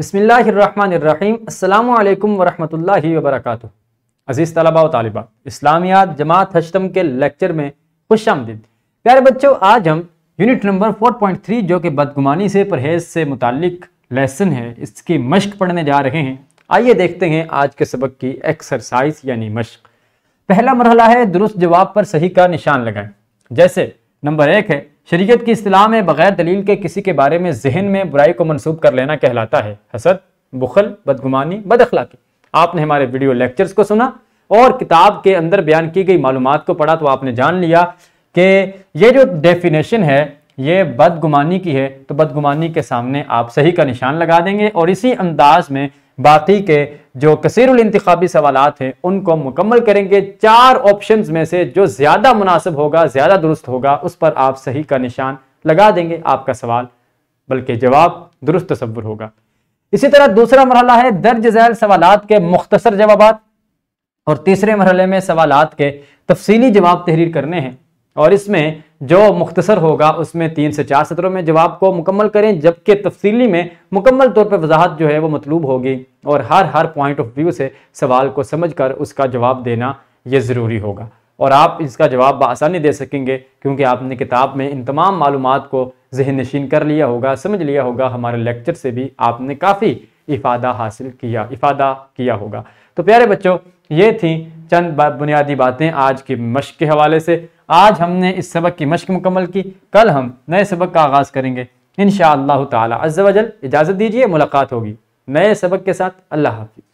बसमीम् अल्लाम वरहमल वर्क अज़ीज़ तलबा तलबा इस्लामियात जमात हशतम के लेक्चर में खुश आमदीद प्यारे बच्चों आज हम यूनिट नंबर 4.3 जो कि बदगुमानी से परहेज़ से मुतक लेसन है इसकी मश्क पढ़ने जा रहे हैं आइए देखते हैं आज के सबक की एक्सरसाइज यानी मश्क पहला मरहला है दुरुस्त जवाब पर सही का निशान लगाएं जैसे नंबर एक है शरीयत की असलाह में बग़ैर दलील के किसी के बारे में जहन में बुराई को मनसूब कर लेना कहलाता है हसद बुखल बदगुमानी अखलाकी आपने हमारे वीडियो लेक्चर्स को सुना और किताब के अंदर बयान की गई मालूम को पढ़ा तो आपने जान लिया कि ये जो डेफिनेशन है ये बदगुमानी की है तो बदगुमानी के सामने आप सही का निशान लगा देंगे और इसी अंदाज में बाकी के जो कसरतबी सवाल हैं उनको मुकम्मल करेंगे चार ऑप्शन में से जो ज़्यादा मुनासिब होगा ज़्यादा दुरुस्त होगा उस पर आप सही का निशान लगा देंगे आपका सवाल बल्कि जवाब दुरुस्त तस्वुर होगा इसी तरह दूसरा मरहला है दर्ज झैल सवाल के मुख्तर जवाब और तीसरे मरहले में सवाल के तफसीली जवाब तहरीर करने हैं और इसमें जो मुख्तसर होगा उसमें तीन से चार सत्रों में जवाब को मुकम्मल करें जबकि तफसीली में मुकम्मल तौर पर वजाहत जो है वो मतलूब होगी और हर हर पॉइंट ऑफ व्यू से सवाल को समझ कर उसका जवाब देना ये ज़रूरी होगा और आप इसका जवाब बसानी दे सकेंगे क्योंकि आपने किताब में इन तमाम मालूम को जहन नशीन कर लिया होगा समझ लिया होगा हमारे लेक्चर से भी आपने काफ़ी इफ़ादा हासिल किया इफ़ादा किया होगा तो प्यारे बच्चों ये थी चंद बुनियादी बातें आज की मश्क के हवाले से आज हमने इस सबक की मश्क मुकम्मल की कल हम नए सबक का आगाज़ करेंगे इन शाह तजल इजाज़त दीजिए मुलाकात होगी नए सबक के साथ अल्लाह हाफिज़